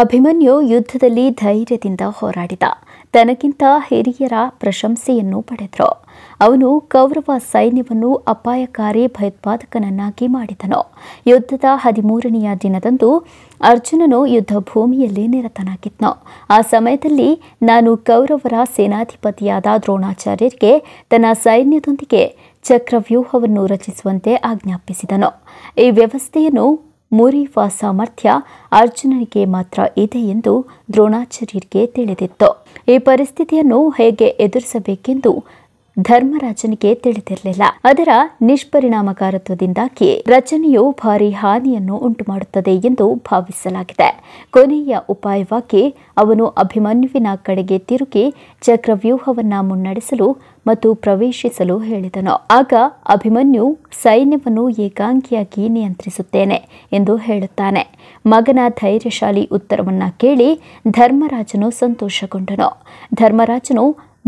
ಅಭಿಮನ್ಯು ಯುದ್ಧದಲ್ಲಿ ಧೈರ್ಯದಿಂದ ಹೋರಾಡಿದ ತನಗಿಂತ ಹಿರಿಯರ ಪ್ರಶಂಸೆಯನ್ನು ಪಡೆದರು ಅವನು ಕೌರವ ಸೈನ್ಯವನ್ನು ಅಪಾಯಕಾರಿ ಭಯೋತ್ಪಾದಕನನ್ನಾಗಿ ಮಾಡಿದನು ಯುದ್ಧದ ಹದಿಮೂರನೆಯ ದಿನದಂದು ಅರ್ಜುನನು ಯುದ್ಧ ಭೂಮಿಯಲ್ಲಿ ನಿರತನಾಗಿದ್ದನು ಆ ಸಮಯದಲ್ಲಿ ನಾನು ಕೌರವರ ಸೇನಾಧಿಪತಿಯಾದ ದ್ರೋಣಾಚಾರ್ಯರಿಗೆ ತನ್ನ ಸೈನ್ಯದೊಂದಿಗೆ ಚಕ್ರವ್ಯೂಹವನ್ನು ರಚಿಸುವಂತೆ ಆಜ್ಞಾಪಿಸಿದನು ಈ ವ್ಯವಸ್ಥೆಯನ್ನು ಮುರಿಯುವ ಸಾಮರ್ಥ್ಯ ಅರ್ಜುನನಿಗೆ ಮಾತ್ರ ಇದೆ ಎಂದು ದ್ರೋಣಾಚಾರ್ಯರಿಗೆ ತಿಳಿದಿತ್ತು ಈ ಪರಿಸ್ಥಿತಿಯನ್ನು ಹೇಗೆ ಎದುರಿಸಬೇಕೆಂದು ಧರ್ಮರಾಜನಿಗೆ ತಿಳಿದಿರಲಿಲ್ಲ ಅದರ ನಿಷ್ಪರಿಣಾಮಕಾರತ್ವದಿಂದಾಗಿ ರಚನೆಯು ಭಾರಿ ಹಾನಿಯನ್ನು ಉಂಟುಮಾಡುತ್ತದೆ ಎಂದು ಭಾವಿಸಲಾಗಿದೆ ಕೊನೆಯ ಉಪಾಯವಾಗಿ ಅವನು ಅಭಿಮನ್ಯುವಿನ ಕಡೆಗೆ ತಿರುಗಿ ಚಕ್ರವ್ಯೂಹವನ್ನ ಮುನ್ನಡೆಸಲು ಮತ್ತು ಪ್ರವೇಶಿಸಲು ಹೇಳಿದನು ಆಗ ಅಭಿಮನ್ಯು ಸೈನ್ಯವನ್ನು ಏಕಾಂಗಿಯಾಗಿ ನಿಯಂತ್ರಿಸುತ್ತೇನೆ ಎಂದು ಹೇಳುತ್ತಾನೆ ಮಗನ ಧೈರ್ಯಶಾಲಿ ಉತ್ತರವನ್ನ ಕೇಳಿ ಧರ್ಮರಾಜನು ಸಂತೋಷಗೊಂಡನು ಧರ್ಮರಾಜನು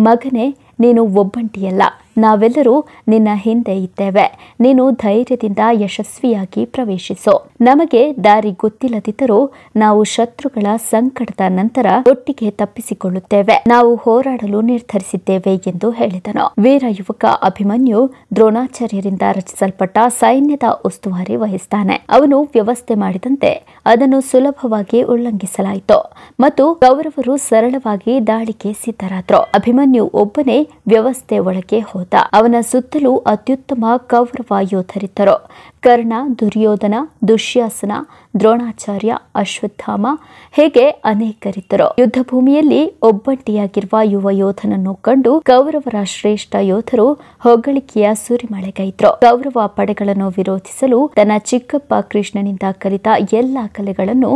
ಮಗನೇ నేను ಒಬ್ಬಂಟಿಯಲ್ಲ ನಾವೆಲ್ಲರೂ ನಿನ್ನ ಹಿಂದೆ ಇದ್ದೇವೆ ನೀನು ಧೈರ್ಯದಿಂದ ಯಶಸ್ವಿಯಾಗಿ ಪ್ರವೇಶಿಸು ನಮಗೆ ದಾರಿ ಗೊತ್ತಿಲ್ಲದಿದ್ದರೂ ನಾವು ಶತ್ರುಗಳ ಸಂಕಟದ ನಂತರ ಒಟ್ಟಿಗೆ ತಪ್ಪಿಸಿಕೊಳ್ಳುತ್ತೇವೆ ನಾವು ಹೋರಾಡಲು ನಿರ್ಧರಿಸಿದ್ದೇವೆ ಎಂದು ಹೇಳಿದನು ವೀರ ಯುವಕ ಅಭಿಮನ್ಯು ದ್ರೋಣಾಚಾರ್ಯರಿಂದ ರಚಿಸಲ್ಪಟ್ಟ ಸೈನ್ಯದ ಉಸ್ತುವಾರಿ ವಹಿಸ್ತಾನೆ ಅವನು ವ್ಯವಸ್ಥೆ ಮಾಡಿದಂತೆ ಅದನ್ನು ಸುಲಭವಾಗಿ ಉಲ್ಲಂಘಿಸಲಾಯಿತು ಮತ್ತು ಕೌರವರು ಸರಳವಾಗಿ ದಾಳಿಗೆ ಸಿದ್ಧರಾದ್ರು ಅಭಿಮನ್ಯು ಒಬ್ಬನೇ ವ್ಯವಸ್ಥೆ ಒಳಗೆ ಹೋದ ಅವನ ಸುತ್ತಲೂ ಅತ್ಯುತ್ತಮ ಕೌರವ ಯೋಧರಿದ್ದರು ಕರ್ಣ ದುರ್ಯೋಧನ ದುಶ್ಯಾಸನ ದ್ರೋಣಾಚಾರ್ಯ ಅಶ್ವತ್ಥಾಮ ಹೇಗೆ ಅನೇಕರಿದ್ದರು ಯುದ್ಧ ಭೂಮಿಯಲ್ಲಿ ಒಬ್ಬಂಟಿಯಾಗಿರುವ ಯುವ ಯೋಧನನ್ನು ಕಂಡು ಕೌರವರ ಶ್ರೇಷ್ಠ ಯೋಧರು ಹೊಗಳಿಕೆಯ ಸುರಿಮಳೆಗೈದ್ರು ಕೌರವ ಪಡೆಗಳನ್ನು ವಿರೋಧಿಸಲು ತನ್ನ ಚಿಕ್ಕಪ್ಪ ಕೃಷ್ಣನಿಂದ ಕಲಿತ ಎಲ್ಲಾ ಕಲೆಗಳನ್ನು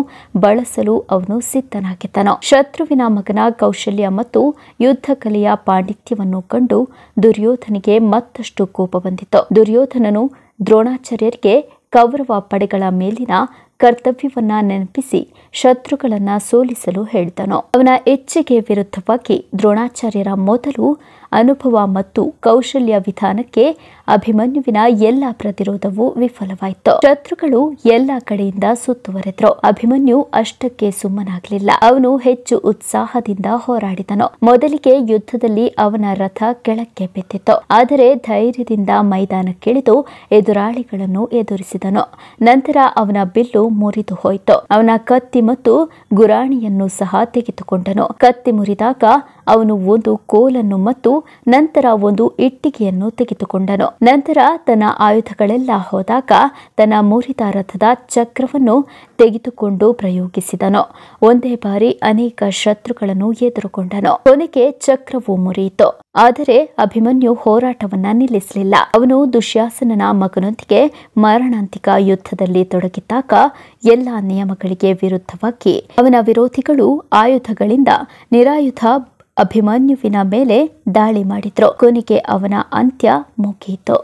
ಬಳಸಲು ಅವನು ಸಿದ್ಧನಾಗಿದ್ದನು ಶತ್ರುವಿನ ಮಗನ ಕೌಶಲ್ಯ ಮತ್ತು ಯುದ್ಧ ಕಲೆಯ ಪಾಂಡಿತ್ಯವನ್ನು ಕಂಡು ದುರ್ಯೋಧನ ದುರ್ಯೋಧನಿಗೆ ಮತ್ತಷ್ಟು ಕೋಪ ಬಂದಿತು ದುರ್ಯೋಧನನು ದ್ರೋಣಾಚಾರ್ಯರಿಗೆ ಕೌರವ ಪಡೆಗಳ ಮೇಲಿನ ಕರ್ತವ್ಯವನ್ನ ನೆನಪಿಸಿ ಶತ್ರುಗಳನ್ನ ಸೋಲಿಸಲು ಹೇಳಿದನು ಅವನ ಹೆಚ್ಚಿಗೆ ವಿರುದ್ಧವಾಗಿ ದ್ರೋಣಾಚಾರ್ಯರ ಮೊದಲು ಅನುಭವ ಮತ್ತು ಕೌಶಲ್ಯ ವಿಧಾನಕ್ಕೆ ಅಭಿಮನ್ಯುವಿನ ಎಲ್ಲ ಪ್ರತಿರೋಧವೂ ವಿಫಲವಾಯಿತು ಶತ್ರುಗಳು ಎಲ್ಲ ಕಡೆಯಿಂದ ಸುತ್ತುವರೆದ್ರು ಅಭಿಮನ್ಯು ಅಷ್ಟಕ್ಕೆ ಸುಮ್ಮನಾಗಲಿಲ್ಲ ಅವನು ಹೆಚ್ಚು ಉತ್ಸಾಹದಿಂದ ಹೋರಾಡಿದನು ಮೊದಲಿಗೆ ಯುದ್ಧದಲ್ಲಿ ಅವನ ರಥ ಕೆಳಕ್ಕೆ ಬಿದ್ದಿತ್ತು ಆದರೆ ಧೈರ್ಯದಿಂದ ಮೈದಾನಕ್ಕಿಳಿದು ಎದುರಾಳಿಗಳನ್ನು ಎದುರಿಸಿದನು ನಂತರ ಅವನ ಬಿಲ್ಲು ಮುರಿದು ಹೋಯಿತು ಅವನ ಕತ್ತಿ ಮತ್ತು ಗುರಾಣಿಯನ್ನು ಸಹ ತೆಗೆದುಕೊಂಡನು ಕತ್ತಿ ಮುರಿದಾಗ ಅವನು ಒಂದು ಕೋಲನ್ನು ಮತ್ತು ನಂತರ ಒಂದು ಇಟ್ಟಿಗೆಯನ್ನು ತೆಗೆದುಕೊಂಡನು ನಂತರ ತನ್ನ ಆಯುಧಗಳೆಲ್ಲ ಹೋದಾಗ ತನ್ನ ಮುರಿದ ರಥದ ಚಕ್ರವನ್ನು ತೆಗೆದುಕೊಂಡು ಪ್ರಯೋಗಿಸಿದನು ಒಂದೇ ಬಾರಿ ಅನೇಕ ಶತ್ರುಗಳನ್ನು ಎದುರುಕೊಂಡನು ಕೊನೆಗೆ ಚಕ್ರವು ಮುರಿಯಿತು ಆದರೆ ಅಭಿಮನ್ಯು ಹೋರಾಟವನ್ನ ನಿಲ್ಲಿಸಲಿಲ್ಲ ಅವನು ದುಶ್ಯಾಸನನ ಮಗನೊಂದಿಗೆ ಮಾರಣಾಂತಿಕ ಯುದ್ಧದಲ್ಲಿ ತೊಡಗಿದ್ದಾಗ ಎಲ್ಲ ನಿಯಮಗಳಿಗೆ ವಿರುದ್ಧವಾಗಿ ಅವನ ವಿರೋಧಿಗಳು ಆಯುಧಗಳಿಂದ ನಿರಾಯುಧ ಅಭಿಮನ್ಯುವಿನ ಮೇಲೆ ದಾಳಿ ಮಾಡಿದ್ರು ಕೊನೆಗೆ ಅವನ ಅಂತ್ಯ ಮುಗಿಯಿತು